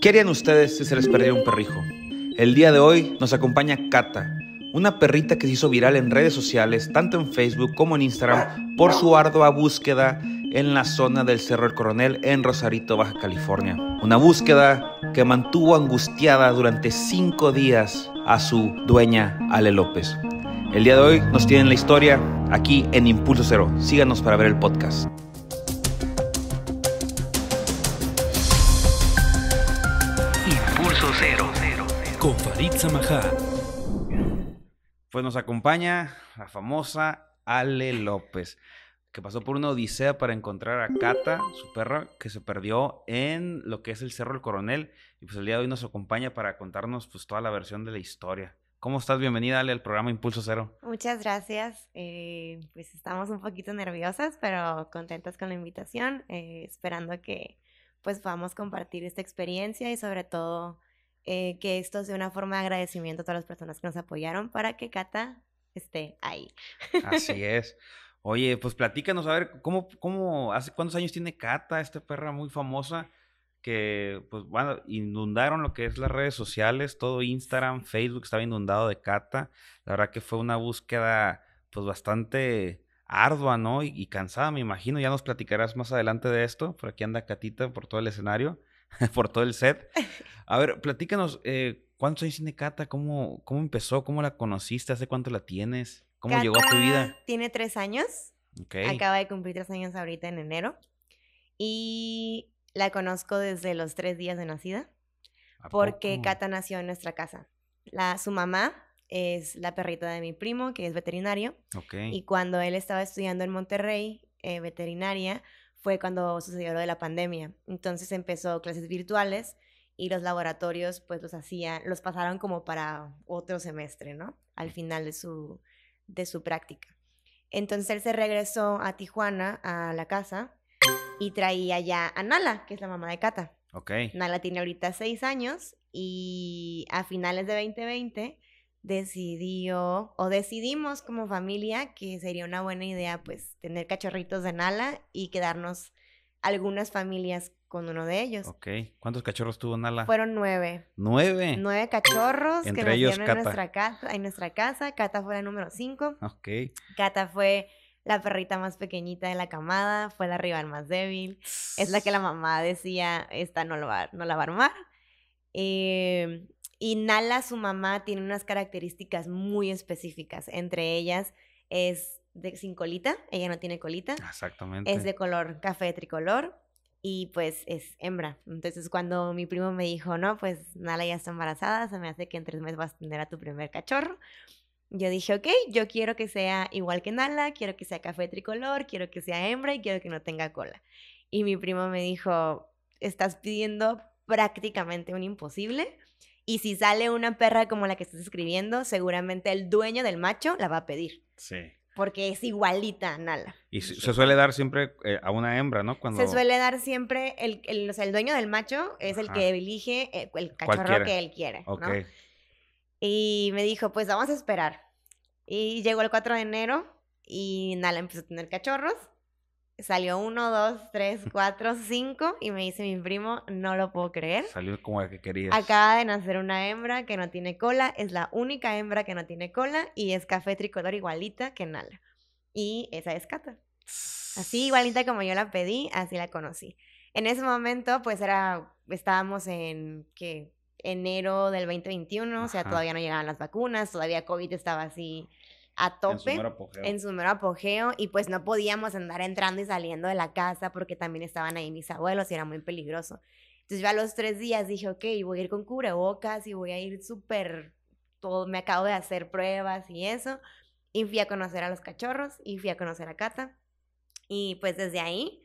¿Qué harían ustedes si se les perdiera un perrijo? El día de hoy nos acompaña Kata, una perrita que se hizo viral en redes sociales, tanto en Facebook como en Instagram, por su ardua búsqueda en la zona del Cerro El Coronel en Rosarito, Baja California. Una búsqueda que mantuvo angustiada durante cinco días a su dueña Ale López. El día de hoy nos tienen la historia aquí en Impulso Cero. Síganos para ver el podcast. con Farid Pues nos acompaña la famosa Ale López, que pasó por una odisea para encontrar a Cata, su perra, que se perdió en lo que es el Cerro del Coronel. Y pues el día de hoy nos acompaña para contarnos pues toda la versión de la historia. ¿Cómo estás? Bienvenida, Ale, al programa Impulso Cero. Muchas gracias. Eh, pues estamos un poquito nerviosas, pero contentas con la invitación, eh, esperando que pues podamos compartir esta experiencia y sobre todo eh, que esto es de una forma de agradecimiento a todas las personas que nos apoyaron para que Cata esté ahí. Así es. Oye, pues platícanos, a ver, ¿cómo, cómo, hace cuántos años tiene Cata, esta perra muy famosa, que pues bueno, inundaron lo que es las redes sociales, todo Instagram, Facebook estaba inundado de Cata. La verdad que fue una búsqueda pues bastante ardua, ¿no? y cansada, me imagino. Ya nos platicarás más adelante de esto. Por aquí anda Catita por todo el escenario. por todo el set. A ver, platícanos, eh, ¿cuántos años tiene Cata? ¿Cómo, ¿Cómo empezó? ¿Cómo la conociste? ¿Hace cuánto la tienes? ¿Cómo llegó a tu vida? Tiene tres años. Acaba de cumplir tres años ahorita en enero. Y la conozco desde los tres días de nacida, porque Cata nació en nuestra casa. La, su mamá es la perrita de mi primo, que es veterinario. Y cuando él estaba estudiando en Monterrey, eh, veterinaria, fue cuando sucedió lo de la pandemia. Entonces empezó clases virtuales y los laboratorios pues los hacían, los pasaron como para otro semestre, ¿no? Al final de su, de su práctica. Entonces él se regresó a Tijuana, a la casa, y traía ya a Nala, que es la mamá de Cata. Ok. Nala tiene ahorita seis años y a finales de 2020 decidió o decidimos como familia que sería una buena idea pues tener cachorritos de Nala y quedarnos algunas familias con uno de ellos. Ok. ¿Cuántos cachorros tuvo Nala? Fueron nueve. ¿Nueve? Nueve cachorros que nos ellos, en nuestra, casa, en nuestra casa. Cata fue la número cinco. Ok. Cata fue la perrita más pequeñita de la camada, fue la rival más débil. Es la que la mamá decía, esta no, lo no la va a armar. Eh, y Nala, su mamá, tiene unas características muy específicas. Entre ellas es de, sin colita, ella no tiene colita. Exactamente. Es de color café tricolor y pues es hembra. Entonces cuando mi primo me dijo, no, pues Nala ya está embarazada, se me hace que en tres meses vas a tener a tu primer cachorro. Yo dije, ok, yo quiero que sea igual que Nala, quiero que sea café tricolor, quiero que sea hembra y quiero que no tenga cola. Y mi primo me dijo, estás pidiendo prácticamente un imposible. Y si sale una perra como la que estás escribiendo, seguramente el dueño del macho la va a pedir. Sí. Porque es igualita a Nala. Y se suele dar siempre eh, a una hembra, ¿no? Cuando... Se suele dar siempre, el, el, dueño del macho es el que elige eh, el, cachorro que él quiere. Ok. Y me dijo, pues vamos a esperar. Y llegó el 4 de enero y Nala empezó a tener cachorros. Salió uno, dos, tres, cuatro, cinco y me dice mi primo, no lo puedo creer. Salió como la que querías. Acaba de nacer una hembra que no tiene cola, es la única hembra que no tiene cola y es café tricolor igualita que Nala. Y esa es Cata. Así igualita como yo la pedí, así la conocí. En ese momento, pues era, estábamos en, que Enero del 2021, o sea, todavía no llegaban las vacunas, todavía COVID estaba así a tope. En su, mero apogeo. Y pues no podíamos andar entrando y saliendo de la casa porque también estaban ahí mis abuelos y era muy peligroso. Entonces yo a los tres días dije, ok, voy a ir con cubrebocas y voy a ir súper, todo, me acabo de hacer pruebas y eso. Y fui a conocer a los cachorros y fui a conocer a Cata. Y pues desde ahí,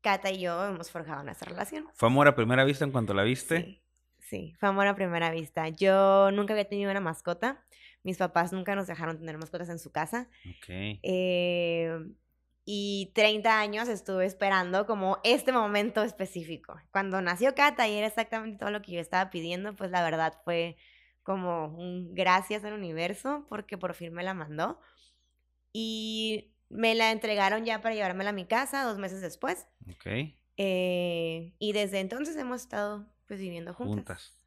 Cata y yo hemos forjado nuestra relación. ¿Fue amor a primera vista en cuanto la viste? sí fue amor a primera vista. Yo nunca había tenido una mascota. Mis papás nunca nos dejaron tener mascotas en su casa. Okay. Eh, y 30 años estuve esperando como este momento específico. Cuando nació Cata y era exactamente todo lo que yo estaba pidiendo, pues la verdad fue como un gracias al universo porque por fin me la mandó. Y me la entregaron ya para llevármela a mi casa dos meses después. Ok. Eh, y desde entonces hemos estado pues viviendo juntas. juntas.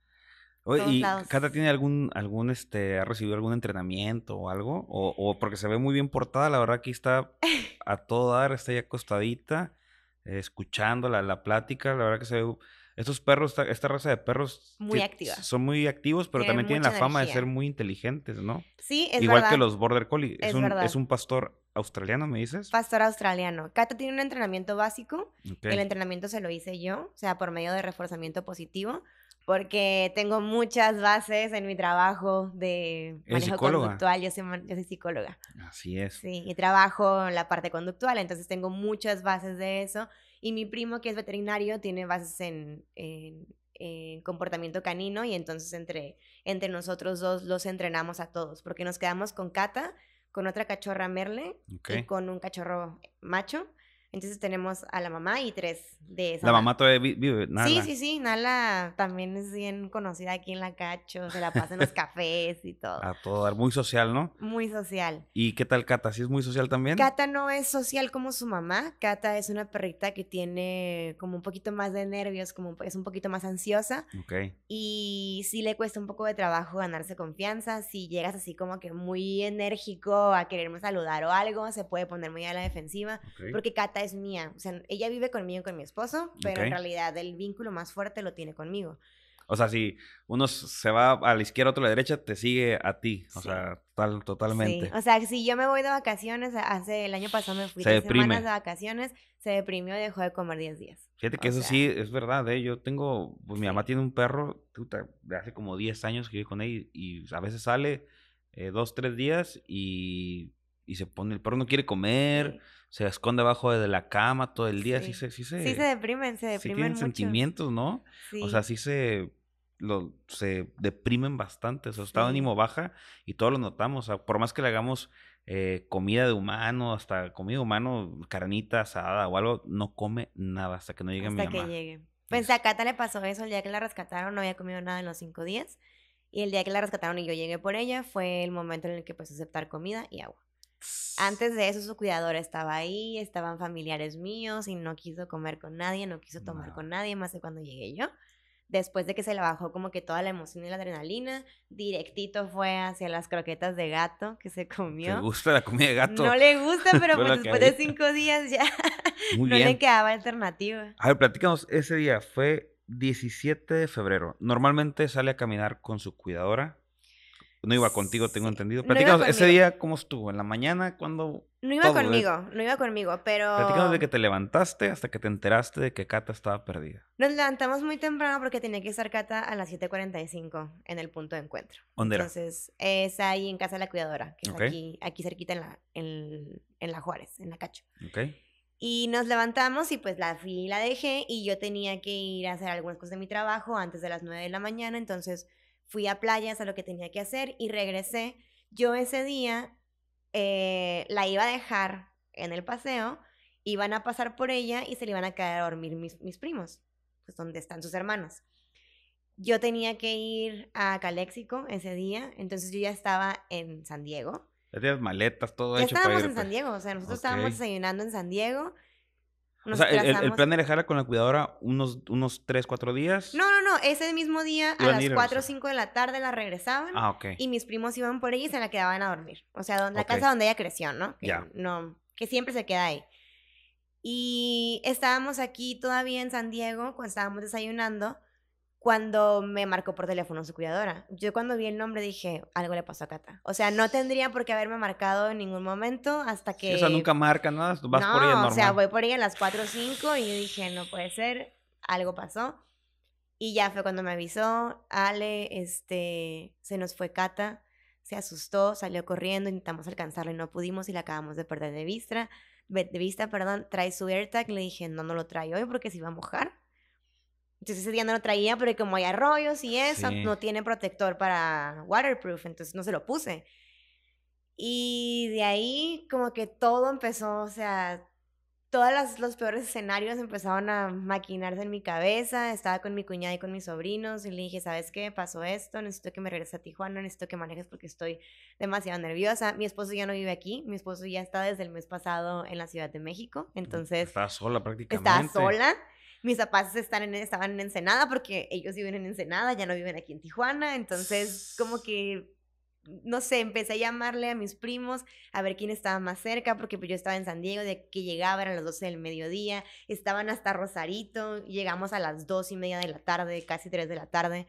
Oye, ¿Y Cata tiene algún, algún, este, ha recibido algún entrenamiento o algo? O, porque se ve muy bien portada, la verdad aquí está a todo dar, está ya acostadita, escuchando la, plática, la verdad que se ve... Estos perros, esta, raza de perros... Muy activas. Son muy activos, pero también tienen la fama de ser muy inteligentes, ¿no? Sí, es Igual que los Border Collie. Es, un, es un pastor australiano, me dices. Pastor australiano. Cata tiene un entrenamiento básico. El entrenamiento se lo hice yo, o sea, por medio de reforzamiento positivo porque tengo muchas bases en mi trabajo de manejo conductual. Yo soy, psicóloga. Así es. Sí, y trabajo en la parte conductual, entonces tengo muchas bases de eso. Y mi primo, que es veterinario, tiene bases en, en, comportamiento canino y entonces entre, entre nosotros dos los entrenamos a todos, porque nos quedamos con Cata, con otra cachorra Merle y con un cachorro macho. Entonces tenemos a la mamá y tres de esas. La mamá todavía vive, Nala. Sí, sí, sí. Nala también es bien conocida aquí en la Cacho. Se la pasa en los cafés y todo. A todo Muy social, ¿no? Muy social. ¿Y qué tal Cata? ¿Sí es muy social también? Cata no es social como su mamá. Cata es una perrita que tiene como un poquito más de nervios, como es un poquito más ansiosa. Ok. Y sí le cuesta un poco de trabajo ganarse confianza. Si llegas así como que muy enérgico a quererme saludar o algo, se puede poner muy a la defensiva. Porque Cata es mía. O sea, ella vive conmigo y con mi esposo, pero en realidad el vínculo más fuerte lo tiene conmigo. O sea, si uno se va a la izquierda, otro a la derecha, te sigue a ti. O sea, tal, totalmente. O sea, si yo me voy de vacaciones, hace el año pasado me fui tres semanas de vacaciones, se deprimió y dejó de comer 10 días. Fíjate que eso sí es verdad, ¿eh? Yo tengo, pues, mi mamá tiene un perro, hace como 10 años que vive con él y, a veces sale eh, dos, tres días y, y, se pone, el perro no quiere comer se esconde abajo de la cama todo el día, sí, se, sí se... deprimen, Sí tienen sentimientos, ¿no? O sea, sí se... se deprimen bastante, su estado de ánimo baja y todos lo notamos, por más que le hagamos eh, comida de humano, hasta comida humano, carnita asada o algo, no come nada hasta que no llegue mi mamá. Hasta que llegue. Pues a Cata le pasó eso, el día que la rescataron no había comido nada en los cinco días y el día que la rescataron y yo llegué por ella fue el momento en el que pues aceptar comida y agua. Antes de eso su cuidadora estaba ahí, estaban familiares míos y no quiso comer con nadie, no quiso tomar con nadie más de cuando llegué yo. Después de que se le bajó como que toda la emoción y la adrenalina, directito fue hacia las croquetas de gato que se comió. ¿Le gusta la comida de gato? No le gusta, pero pues después de cinco días ya no le quedaba alternativa. A ver, platícanos, ese día fue 17 de febrero. Normalmente sale a caminar con su cuidadora no iba contigo, tengo entendido. Platícanos, ese día, ¿cómo estuvo? ¿En la mañana? ¿Cuándo? No iba conmigo, no iba conmigo, pero. Platícanos de que te levantaste hasta que te enteraste de que Cata estaba perdida. Nos levantamos muy temprano porque tenía que estar Cata a las 7:45 en el punto de encuentro. ¿Dónde era? Entonces, es ahí en casa de la cuidadora, que es aquí, aquí cerquita en la, en, en la Juárez, en la Cacho. Ok. Y nos levantamos y pues la fui y la dejé y yo tenía que ir a hacer algunas cosas de mi trabajo antes de las 9 de la mañana, entonces fui a playas a lo que tenía que hacer y regresé. Yo ese día eh, la iba a dejar en el paseo, iban a pasar por ella y se le iban a quedar a dormir mis, mis primos, pues donde están sus hermanos. Yo tenía que ir a Caléxico ese día, entonces yo ya estaba en San Diego. Ya maletas, todo ya Estábamos en San Diego, o sea, nosotros estábamos desayunando en San Diego o sea, el, plan era dejarla con la cuidadora unos, unos 3, 4 días. No, no, no. Ese mismo día, a las 4 o 5 de la tarde, la regresaban. Ah, ok. Y mis primos iban por ella y se la quedaban a dormir. O sea, donde, la casa donde ella creció, ¿no? ya. No, que siempre se queda ahí. Y estábamos aquí todavía en San Diego, cuando estábamos desayunando cuando me marcó por teléfono su cuidadora. Yo cuando vi el nombre dije, algo le pasó a Cata. O sea, no tendría por qué haberme marcado en ningún momento hasta que... Sí, o sea, nunca marca nada, ¿no? vas por ella o sea, voy por ella a las 4 o 5 y dije, no puede ser, algo pasó. Y ya fue cuando me avisó, Ale, este, se nos fue Cata, se asustó, salió corriendo, intentamos alcanzarlo y no pudimos y la acabamos de perder de vista. De vista, perdón, trae su AirTag, le dije, no, no lo trae hoy porque se iba a mojar entonces ese día no lo traía, pero como hay arroyos y eso, no tiene protector para waterproof, entonces no se lo puse. Y de ahí como que todo empezó, o sea, todos los peores escenarios empezaron a maquinarse en mi cabeza. Estaba con mi cuñada y con mis sobrinos y le dije, ¿sabes qué? Pasó esto, necesito que me regreses a Tijuana, necesito que manejes porque estoy demasiado nerviosa. Mi esposo ya no vive aquí, mi esposo ya está desde el mes pasado en la Ciudad de México, entonces... Está sola prácticamente. Está sola. Mis papás están en, estaban en Ensenada porque ellos viven en Ensenada, ya no viven aquí en Tijuana. Entonces, como que no sé, empecé a llamarle a mis primos a ver quién estaba más cerca, porque pues, yo estaba en San Diego, de que llegaba eran las 12 del mediodía, estaban hasta Rosarito, llegamos a las 2 y media de la tarde, casi 3 de la tarde,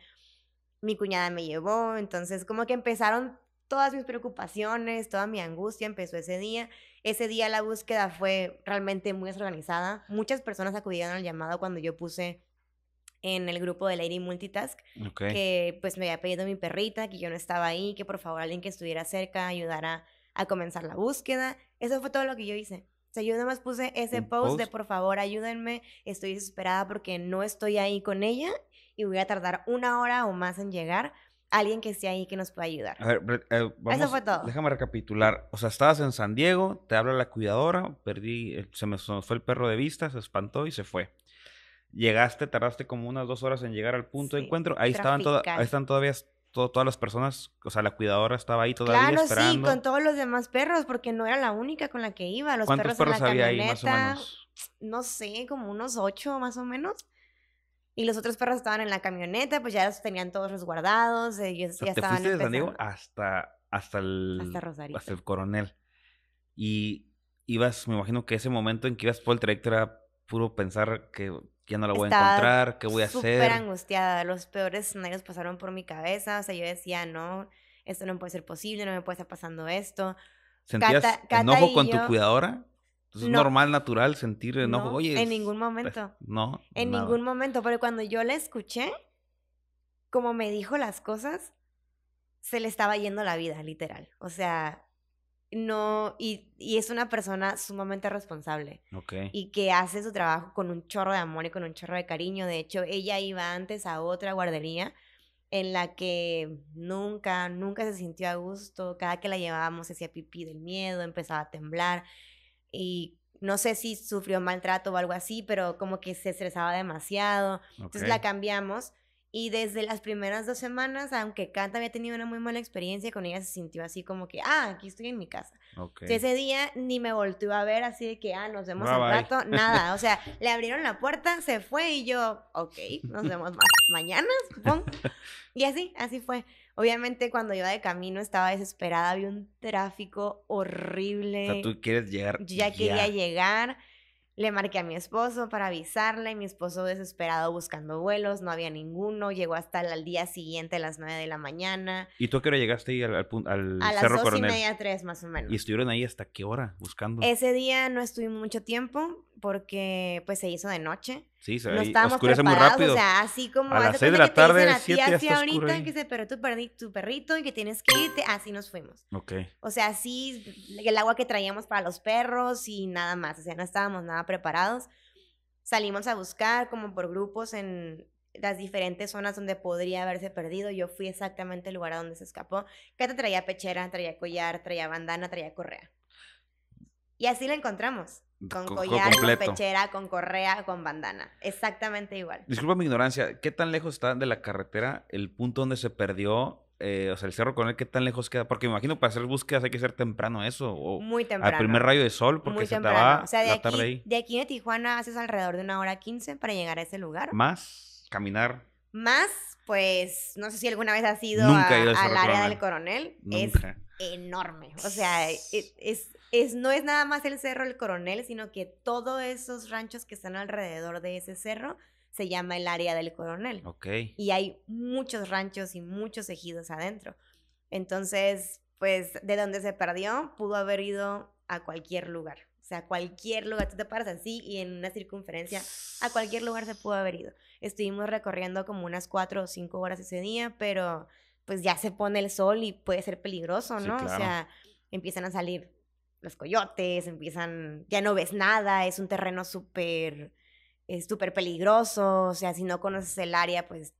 mi cuñada me llevó, entonces como que empezaron todas mis preocupaciones, toda mi angustia empezó ese día. Ese día la búsqueda fue realmente muy desorganizada. Muchas personas acudieron al llamado cuando yo puse en el grupo de Lady Multitask, que pues me había pedido mi perrita, que yo no estaba ahí, que por favor alguien que estuviera cerca ayudara a comenzar la búsqueda. Eso fue todo lo que yo hice. O sea, yo nada más puse ese post, de por favor ayúdenme, estoy desesperada porque no estoy ahí con ella y voy a tardar una hora o más en llegar alguien que esté ahí que nos pueda ayudar. Eh, Eso fue todo. Déjame recapitular. O sea, estabas en San Diego, te habla la cuidadora, perdí, eh, se me fue el perro de vista, se espantó y se fue. Llegaste, tardaste como unas dos horas en llegar al punto de encuentro. Ahí estaban están todavía todas las personas, o sea, la cuidadora estaba ahí todavía esperando. Claro, sí, con todos los demás perros, porque no era la única con la que iba. Los ¿Cuántos perros, había ahí, más o menos? No sé, como unos ocho más o menos. Y los otros perros estaban en la camioneta, pues ya los tenían todos resguardados. Ellos eh, ya te estaban fuiste desde San Diego hasta, hasta, el, hasta, el coronel. Y ibas, me imagino que ese momento en que ibas por el trayecto era puro pensar que ya no la voy a encontrar, qué voy a hacer. Súper angustiada, los peores escenarios pasaron por mi cabeza, o sea, yo decía, no, esto no puede ser posible, no me puede estar pasando esto. ¿Sentías enojo con tu cuidadora? Es normal, natural sentir No, Oye, en ningún momento. no. En ningún momento, pero cuando yo la escuché, como me dijo las cosas, se le estaba yendo la vida, literal. O sea, no, y, y es una persona sumamente responsable. Okay. Y que hace su trabajo con un chorro de amor y con un chorro de cariño. De hecho, ella iba antes a otra guardería en la que nunca, nunca se sintió a gusto. Cada que la llevábamos hacía pipí del miedo, empezaba a temblar y no sé si sufrió maltrato o algo así, pero como que se estresaba demasiado. Entonces la cambiamos y desde las primeras dos semanas, aunque Canta había tenido una muy mala experiencia con ella, se sintió así como que, ah, aquí estoy en mi casa. ese día ni me volteó a ver así de que, ah, nos vemos al rato, nada. O sea, le abrieron la puerta, se fue y yo, ok, nos vemos más mañana, Y así, así fue. Obviamente cuando iba de camino estaba desesperada, había un tráfico horrible. O sea, tú quieres llegar. ya, quería llegar. Le marqué a mi esposo para avisarle, mi esposo desesperado buscando vuelos, no había ninguno, llegó hasta el, día siguiente a las nueve de la mañana. ¿Y tú a qué hora llegaste ahí al, Cerro Coronel? A las y media, tres más o menos. ¿Y estuvieron ahí hasta qué hora buscando? Ese día no estuve mucho tiempo, porque pues se hizo de noche. Sí, se no estábamos oscurece muy rápido. O sea, así como a las 6 de la tarde, a así ahorita que se perdió tu, tu perrito y que tienes que irte, así nos fuimos. Ok. O sea, así el agua que traíamos para los perros y nada más, o sea, no estábamos nada preparados. Salimos a buscar como por grupos en las diferentes zonas donde podría haberse perdido. Yo fui exactamente al lugar a donde se escapó. te traía pechera, traía collar, traía bandana, traía correa. Y así la encontramos. Con, collar, con pechera, con correa, con bandana. Exactamente igual. Disculpa mi ignorancia, ¿qué tan lejos está de la carretera el punto donde se perdió eh, o sea, el Cerro él, ¿qué tan lejos queda? Porque me imagino para hacer búsquedas hay que ser temprano eso. Muy temprano. Al primer rayo de sol, porque Muy se va de aquí, tarde ahí. De aquí de Tijuana haces alrededor de una hora quince para llegar a ese lugar. ¿Más? ¿Caminar? Más, pues, no sé si alguna vez has ido, al, área del Coronel. Es enorme. O sea, e, es no es nada más el cerro El Coronel, sino que todos esos ranchos que están alrededor de ese cerro se llama el área del Coronel. Ok. Y hay muchos ranchos y muchos ejidos adentro. Entonces, pues, de donde se perdió, pudo haber ido a cualquier lugar. O sea, a cualquier lugar, tú te paras así y en una circunferencia, a cualquier lugar se pudo haber ido. Estuvimos recorriendo como unas cuatro o cinco horas ese día, pero pues ya se pone el sol y puede ser peligroso, ¿no? O sea, empiezan a salir los coyotes, empiezan, ya no ves nada, es un terreno súper, eh, súper peligroso, o sea, si no conoces el área, pues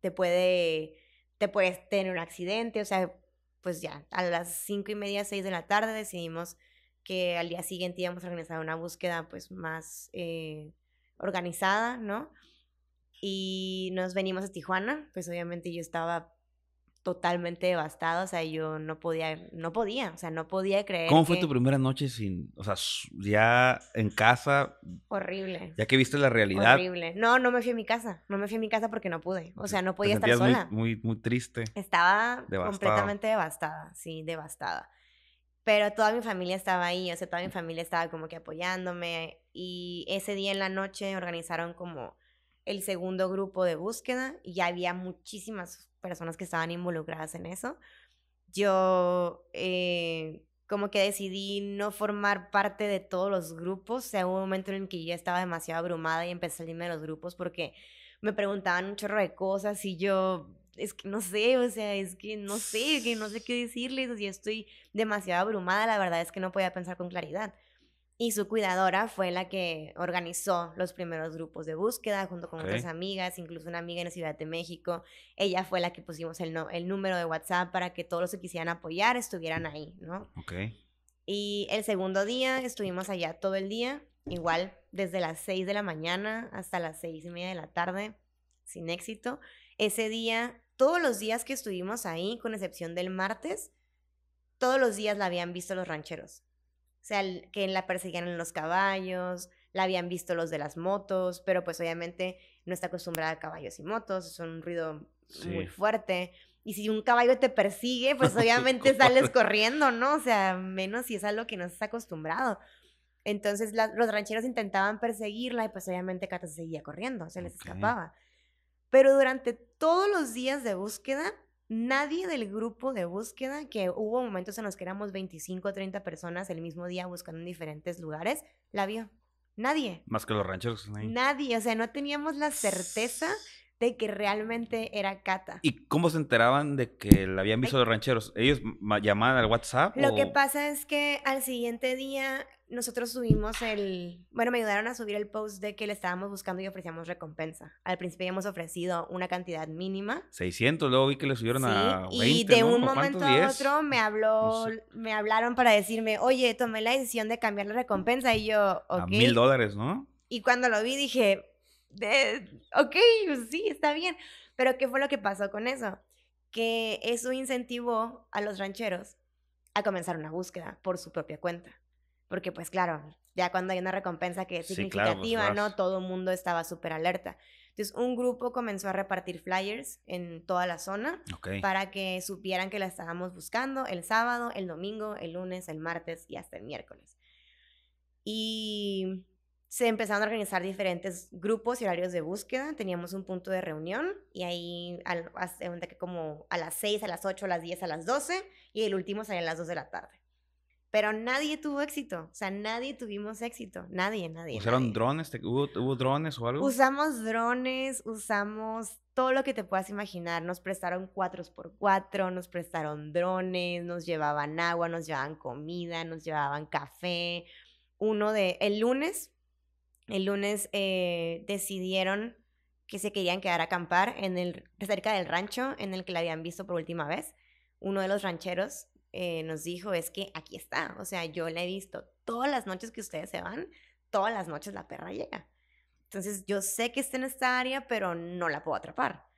te puede, te puedes tener un accidente, o sea, pues ya, a las cinco y media, seis de la tarde decidimos que al día siguiente íbamos a organizar una búsqueda, pues, más eh, organizada, ¿no? Y nos venimos a Tijuana, pues obviamente yo estaba totalmente devastada, o sea, yo no podía, no podía, o sea, no podía creer. ¿Cómo fue tu primera noche sin, o sea, ya en casa? Horrible. Ya que viste la realidad. Horrible. No, no me fui a mi casa, no me fui a mi casa porque no pude, o sea, no podía estar sola. Muy, muy, triste. Estaba completamente devastada, sí, devastada. Pero toda mi familia estaba ahí, o sea, toda mi familia estaba como que apoyándome y ese día en la noche organizaron como el segundo grupo de búsqueda y ya había muchísimas personas que estaban involucradas en eso. Yo eh, como que decidí no formar parte de todos los grupos, o sea, un momento en el que yo ya estaba demasiado abrumada y empecé a salirme de los grupos porque me preguntaban un chorro de cosas y yo es que no sé, o sea, es que no sé, que no sé qué decirles, o estoy demasiado abrumada, la verdad es que no podía pensar con claridad y su cuidadora fue la que organizó los primeros grupos de búsqueda junto con otras amigas, incluso una amiga en la Ciudad de México. Ella fue la que pusimos el, el número de WhatsApp para que todos los que quisieran apoyar estuvieran ahí, ¿no? Ok. Y el segundo día estuvimos allá todo el día, igual desde las 6 de la mañana hasta las 6 y media de la tarde, sin éxito. Ese día, todos los días que estuvimos ahí, con excepción del martes, todos los días la habían visto los rancheros. O sea, que la perseguían los caballos, la habían visto los de las motos, pero pues obviamente no está acostumbrada a caballos y motos, es un ruido muy fuerte. Y si un caballo te persigue, pues obviamente sales corriendo, ¿no? O sea, menos si es algo que no estás acostumbrado. Entonces los rancheros intentaban perseguirla y pues obviamente Cata seguía corriendo, se les escapaba. Pero durante todos los días de búsqueda, nadie del grupo de búsqueda, que hubo momentos en los que éramos 25 o 30 personas el mismo día buscando en diferentes lugares, la vio. Nadie. Más que los rancheros. Nadie, o sea, no teníamos la certeza de que realmente era Cata. ¿Y cómo se enteraban de que la habían visto los rancheros? ¿Ellos llamaban al WhatsApp? Lo que pasa es que al siguiente día nosotros subimos el, bueno, me ayudaron a subir el post de que le estábamos buscando y ofrecíamos recompensa. Al principio hemos ofrecido una cantidad mínima. 600, luego vi que le subieron a 20, Y de un momento a otro me habló, me hablaron para decirme, oye, tomé la decisión de cambiar la recompensa y yo, ok. A mil dólares, ¿no? Y cuando lo vi dije, ok, pues sí, está bien. Pero ¿qué fue lo que pasó con eso? Que eso incentivó a los rancheros a comenzar una búsqueda por su propia cuenta porque pues claro, ya cuando hay una recompensa que es pues, significativa, ¿no? Todo el mundo estaba súper alerta. Entonces, un grupo comenzó a repartir flyers en toda la zona para que supieran que la estábamos buscando el sábado, el domingo, el lunes, el martes y hasta el miércoles. Y se empezaron a organizar diferentes grupos y horarios de búsqueda. Teníamos un punto de reunión y ahí, que como a las 6, a las 8, a las 10, a las 12 y el último salía a las 2 de la tarde pero nadie tuvo éxito, o sea, nadie tuvimos éxito, nadie, nadie. ¿Usaron drones? ¿Hubo, drones o algo? Usamos drones, usamos todo lo que te puedas imaginar, nos prestaron 4x4, nos prestaron drones, nos llevaban agua, nos llevaban comida, nos llevaban café. Uno de, el lunes, el lunes eh, decidieron que se querían quedar a acampar en el, cerca del rancho en el que la habían visto por última vez. Uno de los rancheros eh, nos dijo es que aquí está, o sea, yo la he visto todas las noches que ustedes se van, todas las noches la perra llega. Entonces yo sé que está en esta área, pero no la puedo atrapar.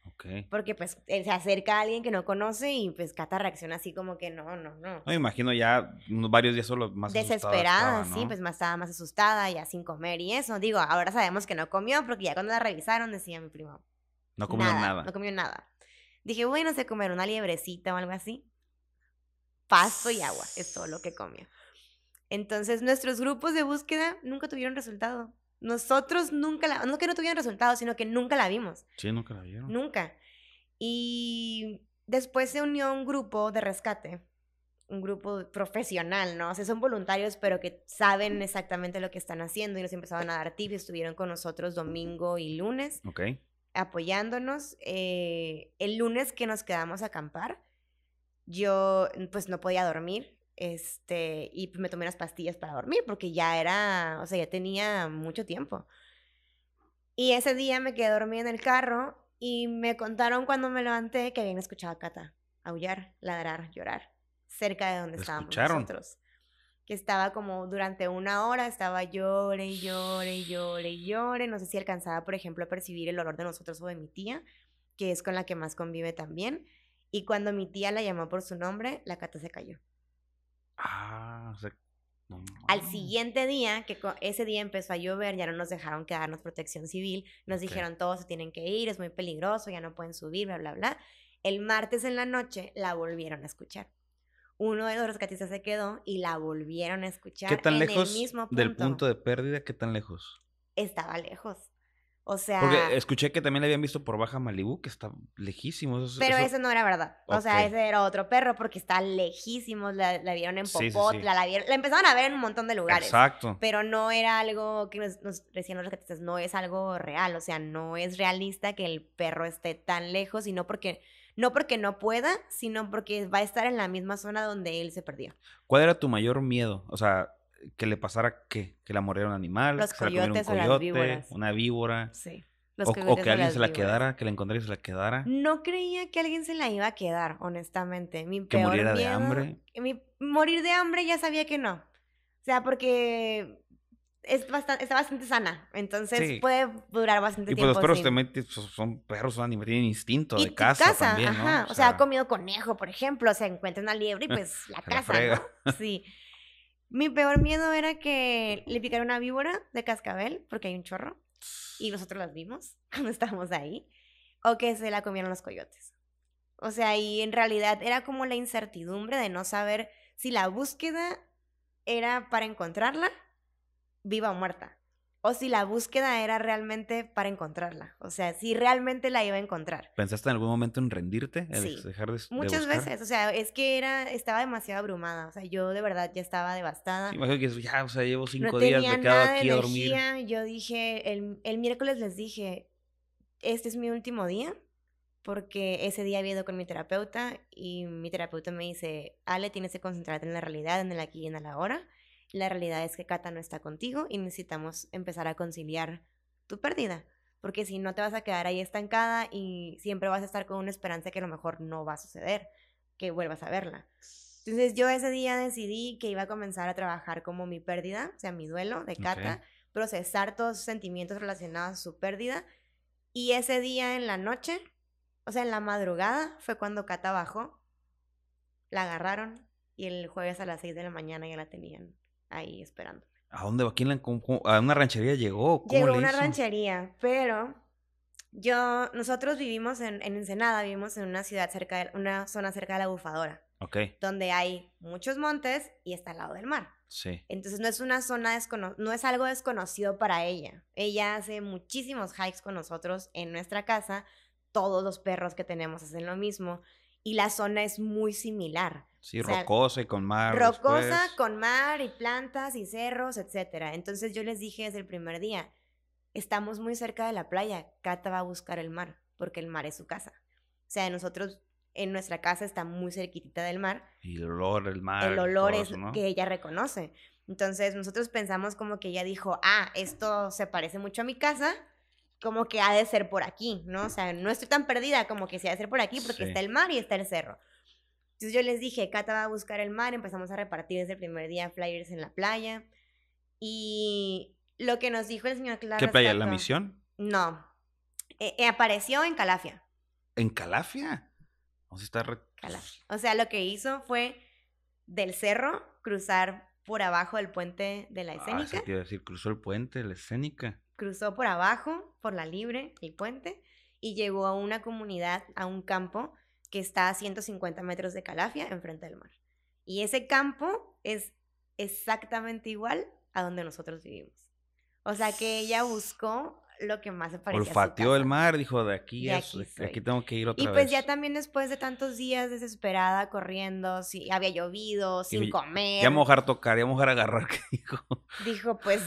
Porque pues se acerca a alguien que no conoce y pues Cata reacciona así como que no, no, no. Me imagino ya unos varios días solo más desesperada, sí, pues más estaba más asustada, ya sin comer y eso. Digo, ahora sabemos que no comió porque ya cuando la revisaron decía mi primo. No comió nada, No comió nada. Dije, bueno, se comer una liebrecita o algo así. Paso y agua, es todo lo que comía. Entonces, nuestros grupos de búsqueda nunca tuvieron resultado. Nosotros nunca la, no que no tuvieron resultado, sino que nunca la vimos. Sí, nunca la vieron. Nunca. Y después se unió un grupo de rescate, un grupo profesional, ¿no? O sea, son voluntarios, pero que saben exactamente lo que están haciendo y nos empezaron a dar tips, estuvieron con nosotros domingo y lunes. Ok. Apoyándonos. Eh, el lunes que nos quedamos a acampar, yo mm, pues no podía dormir, este, y me tomé unas pastillas para dormir porque ya era, o sea, ya tenía mucho tiempo. Y ese día me quedé dormida en el carro y me contaron cuando me levanté que habían escuchado a Cata aullar, ladrar, llorar, cerca de donde estábamos nosotros. Que estaba como durante una hora, estaba llore llore llore llore. No sé si alcanzaba, por ejemplo, a percibir el olor de nosotros o de mi tía, que es con la que más convive también y cuando mi tía la llamó por su nombre, la cata se cayó. Ah, o sea, Al siguiente día, que ese día empezó a llover, ya no nos dejaron quedarnos protección civil, nos dijeron todos se tienen que ir, es muy peligroso, ya no pueden subir, bla, bla, bla. El martes en la noche la volvieron a escuchar. Uno de los rescatistas se quedó y la volvieron a escuchar. ¿Qué tan en lejos el mismo punto. del punto de pérdida? ¿Qué tan lejos? Estaba lejos. O sea. Porque escuché que también le habían visto por Baja Malibu, que está lejísimo. pero eso... no era verdad. O sea, ese era otro perro porque está lejísimo. La, vieron en Popotla, la, la empezaron a ver en un montón de lugares. Exacto. Pero no era algo que nos, nos decían los no es algo real. O sea, no es realista que el perro esté tan lejos, sino porque. No porque no pueda, sino porque va a estar en la misma zona donde él se perdió. ¿Cuál era tu mayor miedo? O sea, que le pasara qué? Que la muriera un animal, los que se la un coyote, una víbora. Sí. o, que alguien se la quedara, que la encontrara y se la quedara. No creía que alguien se la iba a quedar, honestamente. Mi que peor de hambre. morir de hambre ya sabía que no. O sea, porque es bastante, está bastante sana. Entonces puede durar bastante tiempo. Y pues los perros pues, son perros, son animales, tienen instinto de casa, también, ¿no? Ajá. O, sea, ha comido conejo, por ejemplo. O encuentra una liebre y pues la caza, Sí. Mi peor miedo era que le picara una víbora de cascabel, porque hay un chorro, y nosotros las vimos cuando estábamos ahí, o que se la comieron los coyotes. O sea, y en realidad era como la incertidumbre de no saber si la búsqueda era para encontrarla viva o muerta o si la búsqueda era realmente para encontrarla, o sea, si realmente la iba a encontrar. ¿Pensaste en algún momento en rendirte, en dejar de, Muchas veces, o sea, es que era estaba demasiado abrumada, o sea, yo de verdad ya estaba devastada. imagino que ya, o sea, llevo cinco días, de cada aquí a dormir. Yo dije, el, el miércoles les dije, este es mi último día, porque ese día había ido con mi terapeuta y mi terapeuta me dice, Ale, tienes que concentrarte en la realidad, en el aquí y en la hora la realidad es que Cata no está contigo y necesitamos empezar a conciliar tu pérdida, porque si no te vas a quedar ahí estancada y siempre vas a estar con una esperanza que a lo mejor no va a suceder, que vuelvas a verla. Entonces yo ese día decidí que iba a comenzar a trabajar como mi pérdida, o sea, mi duelo de Cata, procesar todos sus sentimientos relacionados a su pérdida y ese día en la noche, o sea, en la madrugada fue cuando Cata bajó, la agarraron y el jueves a las 6 de la mañana ya la tenían ahí esperando. ¿A dónde? va? ¿A una ranchería llegó? llegó a una ranchería, pero yo, nosotros vivimos en, Ensenada, vivimos en una ciudad cerca de, una zona cerca de la bufadora. Ok. Donde hay muchos montes y está al lado del mar. Sí. Entonces no es una zona desconocida, no es algo desconocido para ella. Ella hace muchísimos hikes con nosotros en nuestra casa. Todos los perros que tenemos hacen lo mismo y la zona es muy similar. Sí, rocosa y con mar. Rocosa, con mar y plantas y cerros, etc. Entonces yo les dije desde el primer día, estamos muy cerca de la playa, Cata va a buscar el mar, porque el mar es su casa. O sea, nosotros en nuestra casa está muy cerquitita del mar. Y el olor del mar. El olor es que ella reconoce. Entonces nosotros pensamos como que ella dijo, ah, esto se parece mucho a mi casa, como que ha de ser por aquí, ¿no? O sea, no estoy tan perdida como que se ha de ser por aquí porque está el mar y está el cerro. Entonces yo les dije, Cata va a buscar el mar, empezamos a repartir desde el primer día flyers en la playa. Y lo que nos dijo el señor Clara... ¿Qué playa? ¿La misión? No. Eh, eh, apareció en Calafia. ¿En Calafia? O sea, O sea, lo que hizo fue del cerro cruzar por abajo del puente de la ah, escénica. Ah, se decir, cruzó el puente de la escénica cruzó por abajo, por la libre, el puente, y llegó a una comunidad, a un campo que está a 150 metros de Calafia, enfrente del mar. Y ese campo es exactamente igual a donde nosotros vivimos. O sea que ella buscó lo que más se parecía. Olfateó el mar, dijo, de aquí, aquí, tengo que ir otra y pues vez. Y pues ya también después de tantos días desesperada, corriendo, si, había llovido, sin comer. Ya mojar tocar, ya mojar agarrar, dijo. Dijo, pues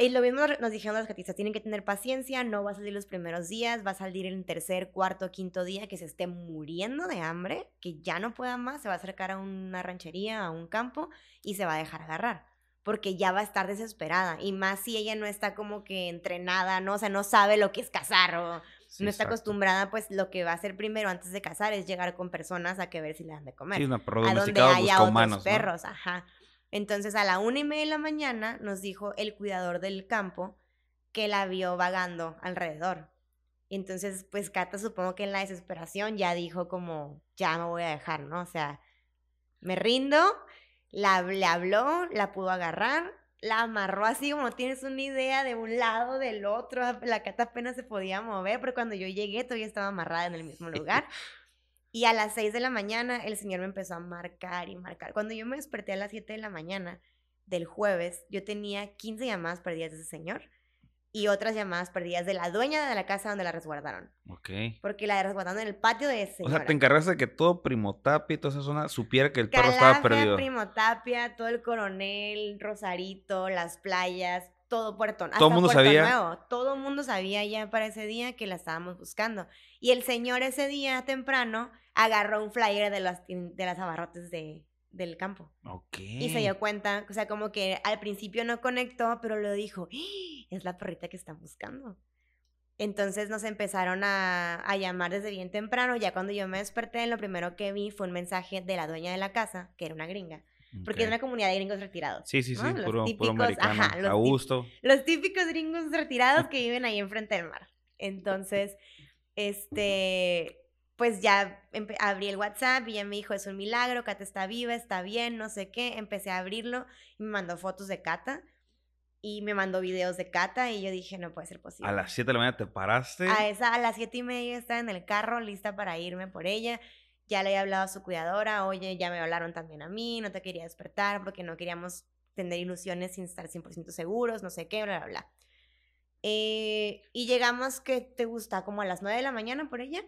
y lo mismo nos dijeron las catistas, tienen que tener paciencia, no va a salir los primeros días, va a salir el tercer, cuarto, quinto día que se esté muriendo de hambre, que ya no pueda más, se va a acercar a una ranchería, a un campo y se va a dejar agarrar, porque ya va a estar desesperada. Y más si ella no está como que entrenada, ¿no? O sea, no sabe lo que es cazar o no está acostumbrada, pues lo que va a hacer primero antes de cazar es llegar con personas a que ver si le dan de comer. Sí, una a donde haya otros humanos, perros, ajá. Entonces a la una y media de la mañana nos dijo el cuidador del campo que la vio vagando alrededor. entonces, pues Cata supongo que en la desesperación ya dijo como, ya me voy a dejar, ¿no? O sea, me rindo, la, le habló, la pudo agarrar, la amarró así como tienes una idea de un lado, del otro, la Cata apenas se podía mover, pero cuando yo llegué todavía estaba amarrada en el mismo lugar. Y a las 6 de la mañana el Señor me empezó a marcar y marcar. Cuando yo me desperté a las 7 de la mañana del jueves, yo tenía 15 llamadas perdidas de ese Señor y otras llamadas perdidas de la dueña de la casa donde la resguardaron. Ok. Porque la resguardaron en el patio de ese. O sea, te encargaste de que todo Primotapia y toda esa zona supiera que el perro estaba perdido. Primotapia, todo el coronel, Rosarito, las playas, todo Puerto, todo mundo sabía. Todo el mundo sabía ya para ese día que la estábamos buscando. Y el señor ese día temprano agarró un flyer de las, de las abarrotes de, del campo. Y se dio cuenta, o sea, como que al principio no conectó, pero lo dijo, ¡Ah! es la perrita que están buscando. Entonces nos empezaron a, a, llamar desde bien temprano. Ya cuando yo me desperté, lo primero que vi fue un mensaje de la dueña de la casa, que era una gringa, porque es una comunidad de gringos retirados. Sí, sí, sí, puro, los típicos, americano, ajá, los a gusto. los típicos gringos retirados que viven ahí enfrente del mar. Entonces, este, pues ya abrí el WhatsApp y ya me dijo, es un milagro, Cata está viva, está bien, no sé qué. Empecé a abrirlo y me mandó fotos de Cata y me mandó videos de Cata y yo dije, no puede ser posible. A las 7 de la mañana te paraste. esa, a las 7 y media estaba en el carro lista para irme por ella ya le había hablado a su cuidadora, oye, ya me hablaron también a mí, no te quería despertar porque no queríamos tener ilusiones sin estar 100% seguros, no sé qué, bla, bla, bla. Eh, y llegamos, que te gusta? Como a las 9 de la mañana por ella.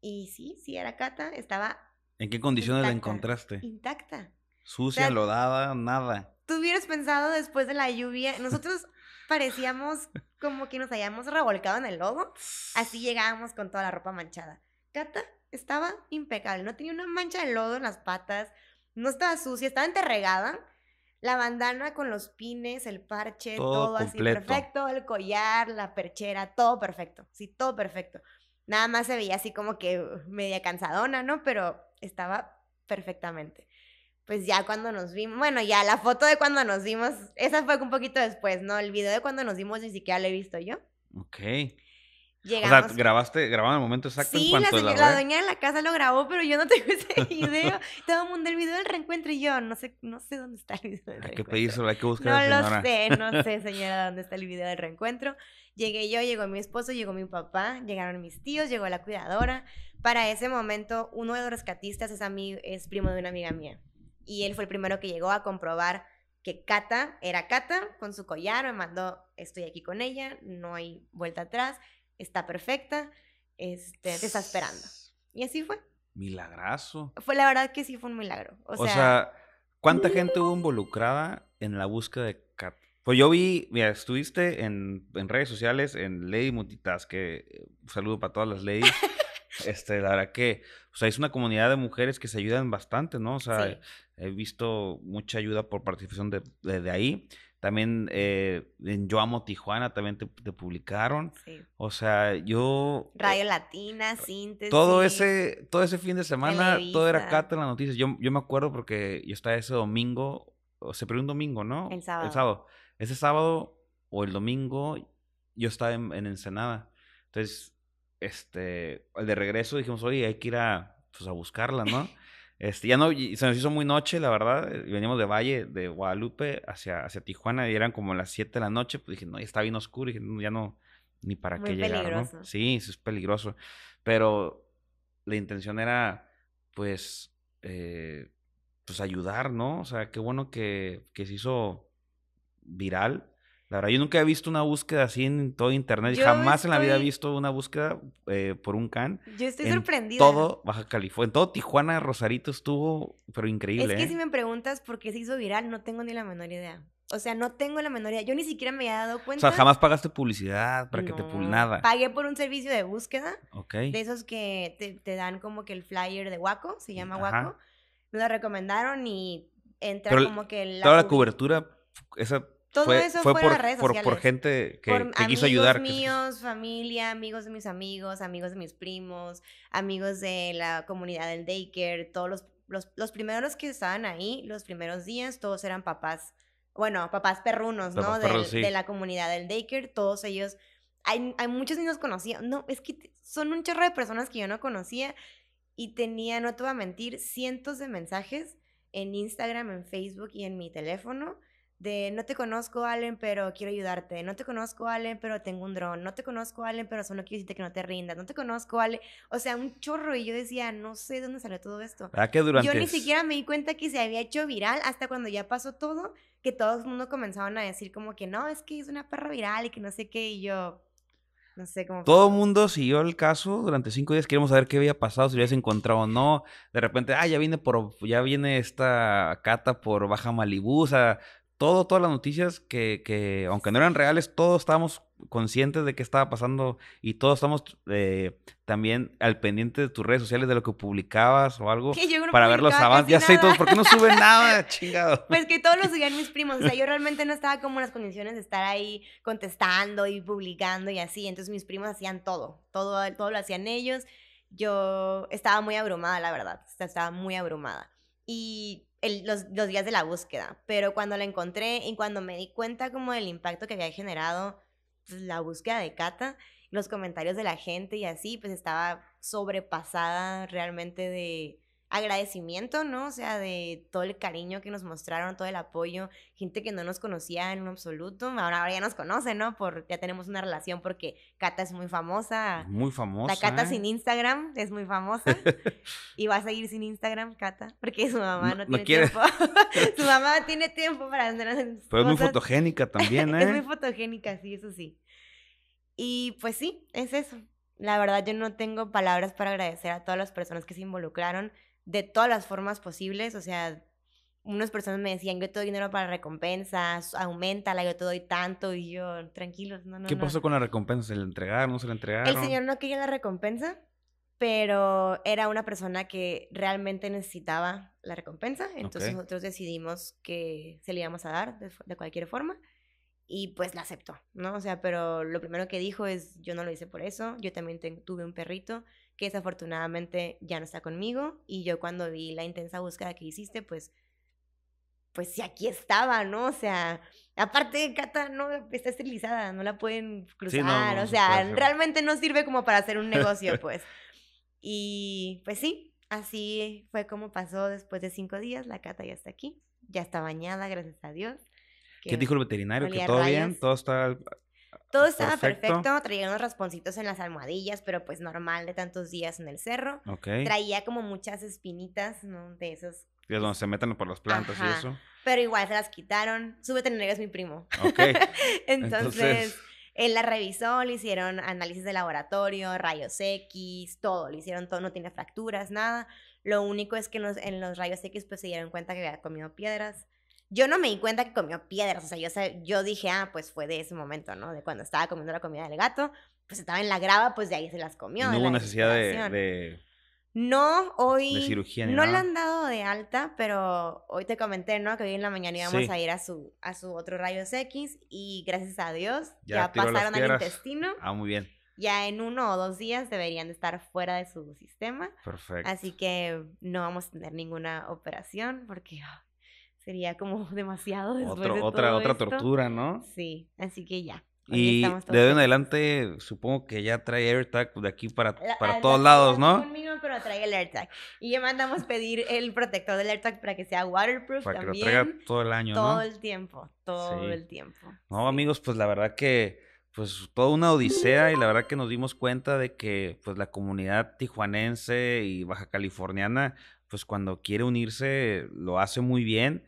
Y sí, sí, era Cata, estaba... ¿En qué condiciones la encontraste? Intacta. Sucia, lodada, nada. Tú hubieras pensado después de la lluvia, nosotros parecíamos como que nos hayamos revolcado en el lodo, así llegábamos con toda la ropa manchada. Cata estaba impecable, no tenía una mancha de lodo en las patas, no estaba sucia, estaba enterregada. La bandana con los pines, el parche, todo, todo así perfecto, el collar, la perchera, todo perfecto, sí, todo perfecto. Nada más se veía así como que uh, media cansadona, ¿no? Pero estaba perfectamente. Pues ya cuando nos vimos, bueno, ya la foto de cuando nos vimos, esa fue un poquito después, ¿no? El video de cuando nos vimos ni siquiera lo he visto yo. Ok. O sea, grabaste, grabaron el momento exacto sí, en cuanto la, la, la doña de la casa lo grabó, pero yo no tengo ese video. Todo el mundo el video del reencuentro y yo no sé, no sé dónde está el video del reencuentro. Hay que pedírselo, hay que buscarlo. No lo sé, no sé, señora, dónde está el video del reencuentro. Llegué yo, llegó mi esposo, llegó mi papá, llegaron mis tíos, llegó la cuidadora. Para ese momento, uno de los rescatistas es, mí es primo de una amiga mía. Y él fue el primero que llegó a comprobar que Cata era Cata con su collar, me mandó, estoy aquí con ella, no hay vuelta atrás está perfecta, este, te está esperando. Y así fue. Milagrazo. Fue la verdad que sí fue un milagro. O, sea, ¿cuánta gente hubo involucrada en la búsqueda de Kat? Pues yo vi, mira, estuviste en, en redes sociales, en Lady Multitask, que eh, saludo para todas las ladies. Este, la verdad que, o sea, es una comunidad de mujeres que se ayudan bastante, ¿no? O sea, he visto mucha ayuda por participación de, de, de ahí. También eh, en Yo Amo Tijuana también te, publicaron. O sea, yo... Eh, Radio Latina, Síntesis. Todo ese, todo ese fin de semana, todo era cata en las noticias. Yo, me acuerdo porque yo estaba ese domingo, o se perdió un domingo, ¿no? El sábado. El sábado. Ese sábado o el domingo yo estaba en, Ensenada. Entonces, este, de regreso dijimos, oye, hay que ir a, pues, a buscarla, ¿no? Este, ya no, se nos hizo muy noche, la verdad. Eh, veníamos de Valle, de Guadalupe, hacia, hacia Tijuana y eran como las 7 de la noche. Pues dije, no, ya está bien oscuro. Y dije, ya no, ni para qué llegar, ¿no? Sí, eso es peligroso. Pero la intención era, pues, eh, pues ayudar, ¿no? O sea, qué bueno que, que se hizo viral la verdad, yo nunca he visto una búsqueda así en todo internet. Jamás en la vida he visto una búsqueda eh, por un can. Yo estoy sorprendido. Todo Baja California, en todo Tijuana, Rosarito estuvo, pero increíble. Es que ¿eh? si me preguntas por qué se hizo viral, no tengo ni la menor idea. O sea, no tengo la menor idea. Yo ni siquiera me había dado cuenta. O sea, jamás pagaste publicidad para que te pul nada. Pagué por un servicio de búsqueda. Ok. De esos que te, dan como que el flyer de Waco, se llama Waco. Me lo recomendaron y entra como que la. Toda la cobertura, esa todo fue, eso fue, por, por, por gente que, quiso ayudar. Amigos míos, familia, amigos de mis amigos, amigos de mis primos, amigos de la comunidad del daker todos los, los, los primeros que estaban ahí, los primeros días, todos eran papás, bueno, papás perrunos, ¿no? de, la comunidad del daker todos ellos, hay, hay muchos niños conocía, no, es que son un chorro de personas que yo no conocía y tenía, no te voy a mentir, cientos de mensajes en Instagram, en Facebook y en mi teléfono de no te conozco, Allen, pero quiero ayudarte. No te conozco, Allen, pero tengo un dron. No te conozco, Allen, pero solo quiero decirte que no te rindas. No te conozco, Allen. O sea, un chorro. Y yo decía, no sé dónde salió todo esto. ¿a qué durante... Yo ni siquiera me di cuenta que se había hecho viral hasta cuando ya pasó todo, que todo el mundo comenzaban a decir como que no, es que es una perra viral y que no sé qué. Y yo, no sé cómo. Todo el mundo siguió el caso durante cinco días. Queríamos saber qué había pasado, si lo habías encontrado o no. De repente, ah, ya viene por, ya viene esta cata por Baja Malibú. O sea, todo, todas las noticias que, aunque no eran reales, todos estábamos conscientes de qué estaba pasando y todos estamos eh, también al pendiente de tus redes sociales, de lo que publicabas o algo, no para ver los avances. Ya sé ¿por qué no suben nada? Chingado. Pues que todos lo subían mis primos. O sea, yo realmente no estaba como en las condiciones de estar ahí contestando y publicando y así. Entonces mis primos hacían todo, todo, todo lo hacían ellos. Yo estaba muy abrumada, la verdad. Estaba muy abrumada. Y los, días de la búsqueda, pero cuando la encontré y cuando me di cuenta como del impacto que había generado pues, la búsqueda de Cata, los comentarios de la gente y así, pues estaba sobrepasada realmente de, agradecimiento, ¿no? O sea, de todo el cariño que nos mostraron, todo el apoyo, gente que no nos conocía en un absoluto, ahora, ya nos conocen, ¿no? Por, ya tenemos una relación porque Cata es muy famosa. Muy famosa. La Cata ¿eh? sin Instagram es muy famosa y va a seguir sin Instagram, Cata, porque su mamá no, tiene tiempo. su mamá tiene tiempo para andar Pero es muy fotogénica también, ¿eh? es muy fotogénica, sí, eso sí. Y pues sí, es eso. La verdad yo no tengo palabras para agradecer a todas las personas que se involucraron de todas las formas posibles, o sea, unas personas me decían, yo te doy dinero para recompensas, aumentala, yo te doy tanto, y yo, tranquilos, no, no. ¿Qué pasó con la recompensa? ¿Se la entregaron, no se la entregaron? El señor no quería la recompensa, pero era una persona que realmente necesitaba la recompensa, entonces nosotros decidimos que se le íbamos a dar de, cualquier forma, y pues la aceptó, ¿no? O sea, pero lo primero que dijo es, yo no lo hice por eso, yo también tuve un perrito, que desafortunadamente ya no está conmigo y yo cuando vi la intensa búsqueda que hiciste, pues, pues sí, aquí estaba, ¿no? O sea, aparte Cata no está esterilizada, no la pueden cruzar, o sea, realmente no sirve como para hacer un negocio, pues. y pues sí, así fue como pasó después de cinco días, la Cata ya está aquí, ya está bañada, gracias a Dios. ¿Qué dijo el veterinario? Que todo bien, todo está todo ah, estaba perfecto. Traía unos rasponcitos en las almohadillas, pero pues normal de tantos días en el cerro. Traía como muchas espinitas, ¿no? De esos. De donde se meten por las plantas y eso. Pero igual se las quitaron. Sube tener es mi primo. Entonces, él la revisó, le hicieron análisis de laboratorio, rayos X, todo. Le hicieron todo, no tiene fracturas, nada. Lo único es que en los, en los rayos X pues se dieron cuenta que había comido piedras yo no me di cuenta que comió piedras, o sea, yo, yo dije, ah, pues fue de ese momento, ¿no? De cuando estaba comiendo la comida del gato, pues estaba en la grava, pues de ahí se las comió. No hubo necesidad de, No, hoy... cirugía No la han dado de alta, pero hoy te comenté, ¿no? Que hoy en la mañana íbamos a ir a su, a su otro rayos X y gracias a Dios ya, pasaron al intestino. Ah, muy bien. Ya en uno o dos días deberían de estar fuera de su sistema. Perfecto. Así que no vamos a tener ninguna operación porque ah, sería como demasiado otra, otra tortura, ¿no? Sí, así que ya. Y de hoy en adelante, supongo que ya trae AirTag de aquí para, para todos lados, ¿no? Conmigo, pero trae el AirTag. Y ya mandamos pedir el protector del AirTag para que sea waterproof para también. Para que lo traiga todo el año, todo el tiempo, todo el tiempo. No, amigos, pues la verdad que, pues toda una odisea y la verdad que nos dimos cuenta de que, pues la comunidad tijuanense y baja californiana, pues cuando quiere unirse, lo hace muy bien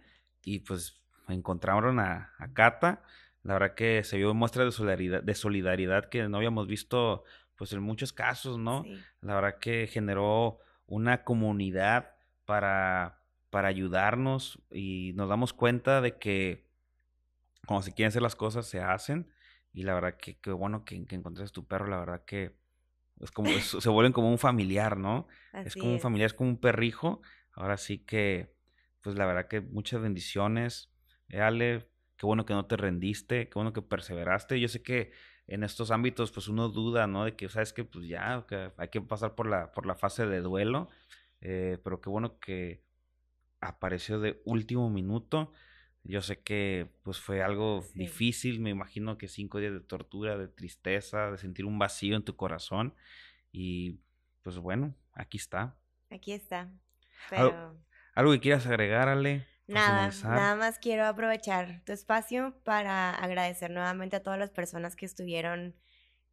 y pues encontraron a, Cata. La verdad que se vio muestra de solidaridad, de solidaridad que no habíamos visto pues en muchos casos, ¿no? La verdad que generó una comunidad para, para ayudarnos y nos damos cuenta de que cuando se quieren hacer las cosas se hacen y la verdad que qué bueno que, que encontraste tu perro, la verdad que es como, se vuelven como un familiar, ¿no? es como un familiar, es como un perrijo, ahora sí que pues la verdad que muchas bendiciones, eh, Ale, qué bueno que no te rendiste, qué bueno que perseveraste. Yo sé que en estos ámbitos pues uno duda, ¿no? De que, ¿sabes que Pues ya, hay que pasar por la, por la fase de duelo, eh, pero qué bueno que apareció de último minuto. Yo sé que pues fue algo difícil, me imagino que cinco días de tortura, de tristeza, de sentir un vacío en tu corazón y pues bueno, aquí está. Aquí está. Pero... ¿Algo que quieras agregar, Nada, nada más quiero aprovechar tu espacio para agradecer nuevamente a todas las personas que estuvieron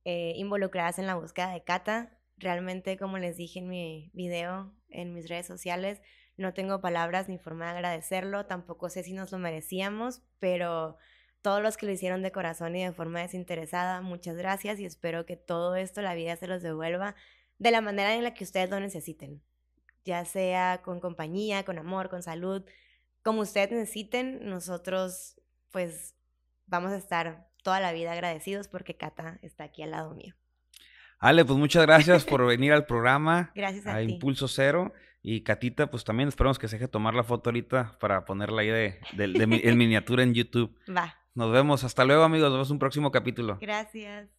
eh, involucradas en la búsqueda de Cata. Realmente, como les dije en mi video, en mis redes sociales, no tengo palabras ni forma de agradecerlo, tampoco sé si nos lo merecíamos, pero todos los que lo hicieron de corazón y de forma desinteresada, muchas gracias y espero que todo esto la vida se los devuelva de la manera en la que ustedes lo necesiten ya sea con compañía, con amor, con salud, como ustedes necesiten, nosotros pues vamos a estar toda la vida agradecidos porque Cata está aquí al lado mío. Ale, pues muchas gracias por venir al programa. Gracias a, a ti. Impulso Cero. Y Catita, pues también esperamos que se deje tomar la foto ahorita para ponerla ahí de, de, miniatura en YouTube. Va. Nos vemos. Hasta luego, amigos. Nos vemos un próximo capítulo. Gracias.